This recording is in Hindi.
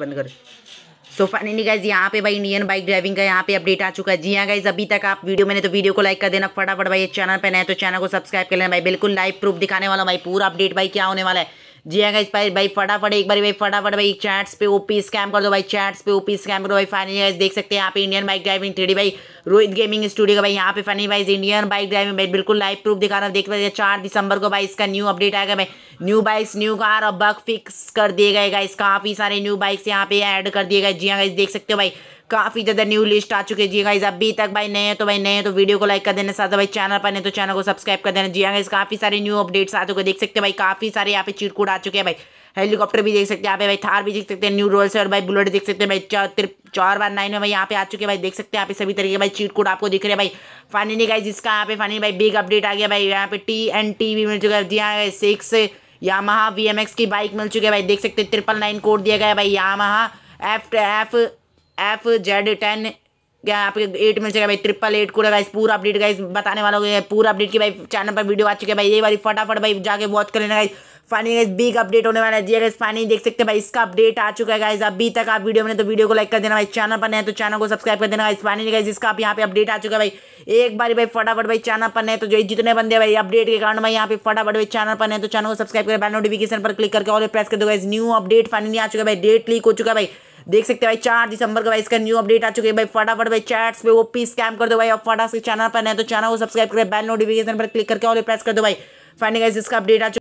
बंद कर सो फाइनली गाइज यहाँ पे भाई इंडियन बाइक ड्राइविंग का यहाँ पे अपडेट आ चुका है जी हाँ गाइज अभी तक आप वीडियो मैंने तो वीडियो को लाइक कर देना फटाफट भाई चैनल पे नए तो चैनल को सब्सक्राइब कर लेना भाई बिल्कुल लाइव प्रूफ दिखाने वाला भाई पूरा अपडेट भाई क्या होने वाला है जी हाँ भाई भाई फटाफट एक बार भाई फटाफट भाई चैट्स पे ओपी स्कैम कर दो भाई चैट्स पे ओपी स्कैम करो भाई फाइनली गाइस देख सकते हैं यहाँ पे इंडियन बाइक ड्राइविंग थ्री भाई रोहित गेमिंग स्टूडियो का भाई यहाँ पे फाइनली वाइज इंडियन बाइक ड्राइविंग भाई बिल्कुल लाइव प्रूफ दिखा रहा देख रहे चार दिसंबर को भाई इसका न्यू अपडेट आएगा भाई न्यू बाइक्स न्यू कार और बग फिक्स कर दिए गए गाइस काफ़ी सारे न्यू बाइक्स यहाँ पे ऐड कर दिए गए जी हाँ देख सकते हो भाई काफ़ी ज़्यादा न्यू लिस्ट आ चुके जी गाइज अभी तक भाई नए हैं तो भाई नए हैं तो वीडियो को लाइक कर देना साथ भाई चैनल पर नहीं तो चैनल को सब्सक्राइब कर देना जी गाइज काफ़ी सारे न्यू अपडेट्स आ चुके देख सकते हैं भाई काफ़ी सारे यहाँ पे चिड़कूट आ चुके हैं भाई हेलीकॉप्टर भी देख सकते हैं यहाँ पे भाई थार भी देख सकते हैं न्यू रोल्स और भाई बुलेट देख सकते हैं भाई चार चार बार नाइन में भाई यहाँ पे आ चुके हैं भाई देख सकते हैं यहाँ पे सभी तरीके भाई चीट कोड आपको दिख रहे हैं भाई फाइनली गाइज इसका यहाँ पे फाइनली भाई बिग अपडेट आ गया भाई यहाँ पे टी एन टी भी मिल चुका है जी सिक्स सिक्स महा वी की बाइक मिल चुकी है भाई देख सकते हैं ट्रिपल नाइन कोड दिया गया भाई महा F F F Z ten क्या आपके एट मिल जाएगा भाई ट्रिपल एट कूड़ा गाइस पूरा अपडेट गाइस बताने वाला हो पूरा अपडेट की भाई चैनल पर वीडियो आ चुके हैं भाई ये वाली फटाफट भाई जाके वॉच कर लेना guys finally guys big update होने वाला है जी गाइस फाइनली देख सकते हैं भाई इसका अपडेट आ चुका है गाइस अभी तक आप वीडियो बने तो वीडियो को लाइक कर देना भाई चैनल पर नहीं तो चैनल को सब्सक्राइब कर देना गाइस फाइनली गाइस इसका आप यहाँ पे अपडेट आ चुका है भाई एक बार भाई फटाफट भाई चैनल पर नहीं तो जो जितने बंदे भाई अपडेट के कारण भाई यहाँ पे फटाफट भाई चैनल पर नहीं तो चैनल को सब्सक्राइब कर नोटिफिकेशन पर क्लिक करके और प्रेस कर दो गाइस न्यू अपडेट फाइनली आ चुका है भाई डेट लीक हो चुका है भाई देख सकते भाई चार दिसंबर का भाई इसका न्यू अपडेट आ चुके हैं भाई फटाफट भाई चैट्स पे ओपी स्कैम कर दो भाई और फटाफट चैनल पर नहीं तो चैनल को सब्सक्राइब करें बेल नोटिफिकेशन पर क्लिक करके और प्रेस कर दो भाई फाइनल इसका अपडेट आ